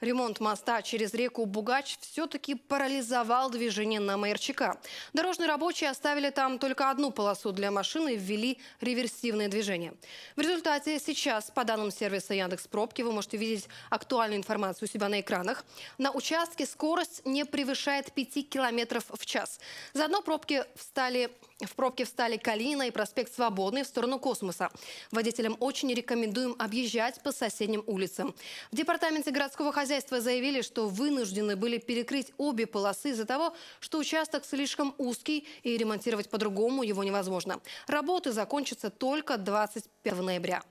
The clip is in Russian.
Ремонт моста через реку Бугач все-таки парализовал движение на Майорчика. Дорожные рабочие оставили там только одну полосу для машины и ввели реверсивное движение. В результате сейчас, по данным сервиса Яндекс Пробки, вы можете видеть актуальную информацию у себя на экранах. На участке скорость не превышает 5 километров в час. Заодно пробки встали в пробке встали Калина и проспект Свободный в сторону космоса. Водителям очень рекомендуем объезжать по соседним улицам. В департаменте городского хозяйства Хозяйства заявили, что вынуждены были перекрыть обе полосы из-за того, что участок слишком узкий и ремонтировать по-другому его невозможно. Работы закончатся только 25 ноября.